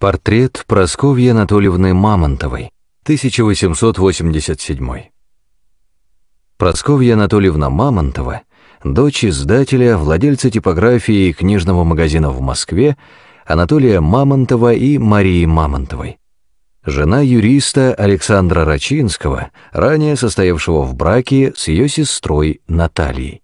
Портрет Просковьи Анатольевны Мамонтовой, 1887. Просковья Анатольевна Мамонтова, дочь издателя, владельца типографии и книжного магазина в Москве Анатолия Мамонтова и Марии Мамонтовой. Жена юриста Александра Рачинского, ранее состоявшего в браке с ее сестрой Натальей.